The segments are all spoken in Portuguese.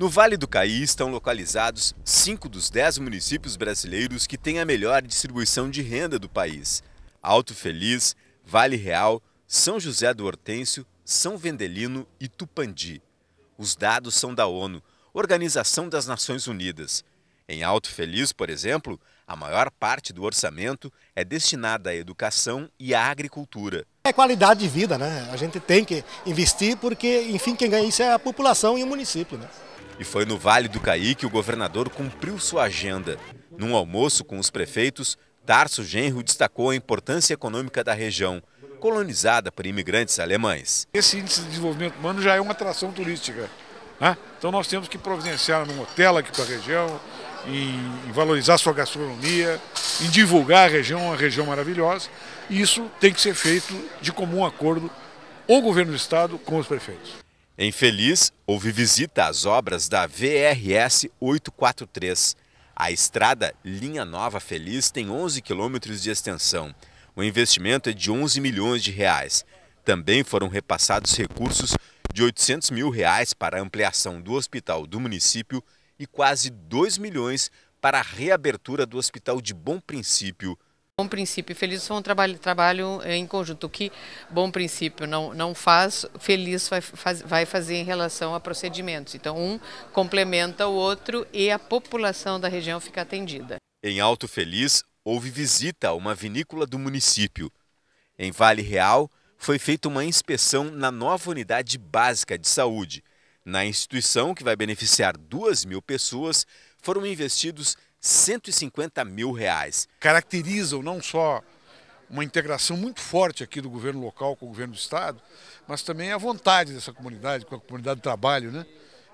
No Vale do Caí estão localizados cinco dos dez municípios brasileiros que têm a melhor distribuição de renda do país: Alto Feliz, Vale Real, São José do Hortêncio, São Vendelino e Tupandi. Os dados são da ONU, Organização das Nações Unidas. Em Alto Feliz, por exemplo, a maior parte do orçamento é destinada à educação e à agricultura. É qualidade de vida, né? A gente tem que investir porque, enfim, quem ganha isso é a população e o município, né? E foi no Vale do Caí que o governador cumpriu sua agenda. Num almoço com os prefeitos, Tarso Genro destacou a importância econômica da região, colonizada por imigrantes alemães. Esse índice de desenvolvimento humano já é uma atração turística. Né? Então nós temos que providenciar um hotel aqui para a região, em valorizar sua gastronomia, em divulgar a região, uma região maravilhosa. E isso tem que ser feito de comum acordo o governo do estado com os prefeitos. Em Feliz, houve visita às obras da VRS 843. A estrada Linha Nova Feliz tem 11 quilômetros de extensão. O investimento é de 11 milhões de reais. Também foram repassados recursos de 800 mil reais para a ampliação do hospital do município e quase 2 milhões para a reabertura do hospital de Bom Princípio, Bom Princípio e Feliz foi um trabalho, trabalho eh, em conjunto. O que Bom Princípio não, não faz, Feliz vai, faz, vai fazer em relação a procedimentos. Então, um complementa o outro e a população da região fica atendida. Em Alto Feliz, houve visita a uma vinícola do município. Em Vale Real, foi feita uma inspeção na nova unidade básica de saúde. Na instituição, que vai beneficiar 2 mil pessoas, foram investidos 150 mil reais. Caracterizam não só uma integração muito forte aqui do governo local com o governo do estado, mas também a vontade dessa comunidade, com a comunidade de trabalho, né?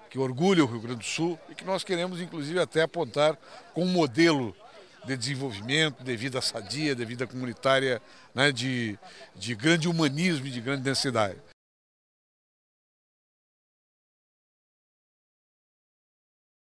que orgulha o Rio Grande do Sul e que nós queremos, inclusive, até apontar como um modelo de desenvolvimento, de vida sadia, de vida comunitária, né? de, de grande humanismo e de grande densidade.